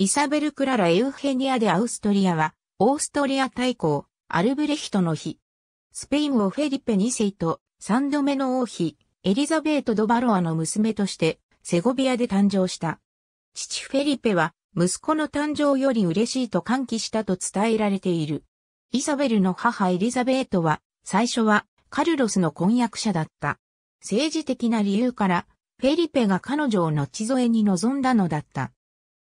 イサベル・クララ・エウヘニア・でアウストリアは、オーストリア大公、アルブレヒトの日。スペインをフェリペ2世と、3度目の王妃、エリザベート・ド・バロアの娘として、セゴビアで誕生した。父フェリペは、息子の誕生より嬉しいと歓喜したと伝えられている。イサベルの母エリザベートは、最初はカルロスの婚約者だった。政治的な理由から、フェリペが彼女を後添えに望んだのだった。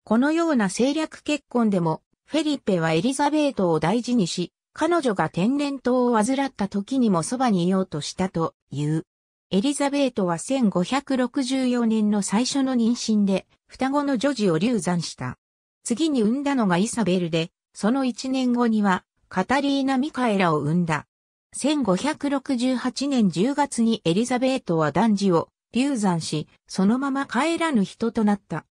このような政略結婚でも、フェリペはエリザベートを大事にし、彼女が天然痘を患った時にもそばにいようとしたという。エリザベートは1564年の最初の妊娠で、双子の女児を流産した。次に産んだのがイサベルで、その1年後には、カタリーナ・ミカエラを産んだ。1568年10月にエリザベートは男児を流産し、そのまま帰らぬ人となった。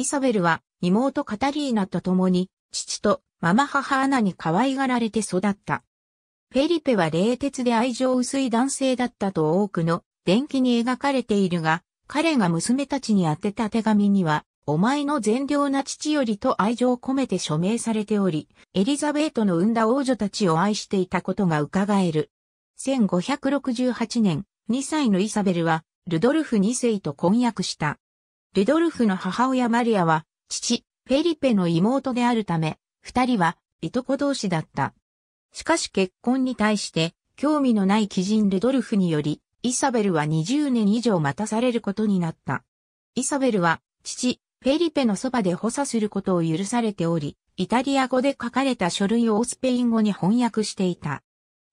イサベルは妹カタリーナと共に父とママ母アナに可愛がられて育った。フェリペは冷徹で愛情薄い男性だったと多くの伝記に描かれているが、彼が娘たちに宛てた手紙には、お前の善良な父よりと愛情を込めて署名されており、エリザベートの産んだ王女たちを愛していたことが伺える。1568年、2歳のイサベルは、ルドルフ2世と婚約した。ルドルフの母親マリアは、父、フェリペの妹であるため、二人は、いとこ同士だった。しかし結婚に対して、興味のない貴人ルドルフにより、イサベルは20年以上待たされることになった。イサベルは、父、フェリペのそばで補佐することを許されており、イタリア語で書かれた書類をスペイン語に翻訳していた。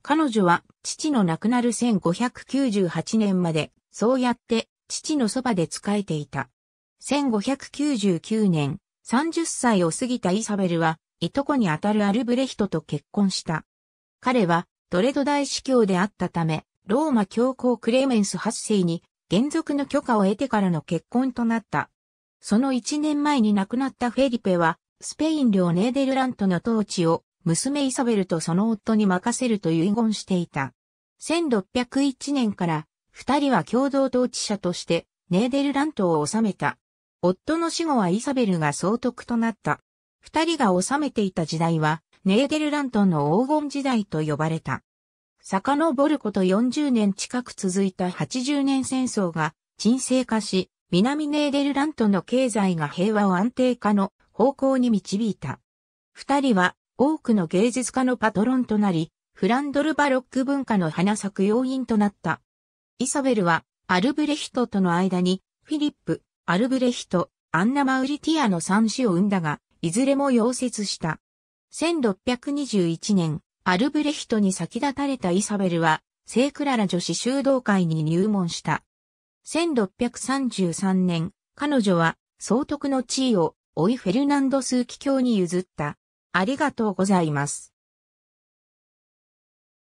彼女は、父の亡くなる1598年まで、そうやって、父のそばで仕えていた。1599年、30歳を過ぎたイサベルは、いとこにあたるアルブレヒトと結婚した。彼は、トレド大司教であったため、ローマ教皇クレメンス8世に、原則の許可を得てからの結婚となった。その1年前に亡くなったフェリペは、スペイン領ネーデルラントの統治を、娘イサベルとその夫に任せると遺言していた。1601年から、二人は共同統治者として、ネーデルラントを治めた。夫の死後はイサベルが総督となった。二人が治めていた時代は、ネーデルラントンの黄金時代と呼ばれた。遡ること40年近く続いた80年戦争が沈静化し、南ネーデルラントンの経済が平和を安定化の方向に導いた。二人は多くの芸術家のパトロンとなり、フランドルバロック文化の花咲く要因となった。イサベルはアルブレヒトとの間にフィリップ、アルブレヒト、アンナ・マウリティアの三子を生んだが、いずれも溶接した。1621年、アルブレヒトに先立たれたイサベルは、聖クララ女子修道会に入門した。1633年、彼女は、総督の地位を、オイ・フェルナンド・スーキ教に譲った。ありがとうございます。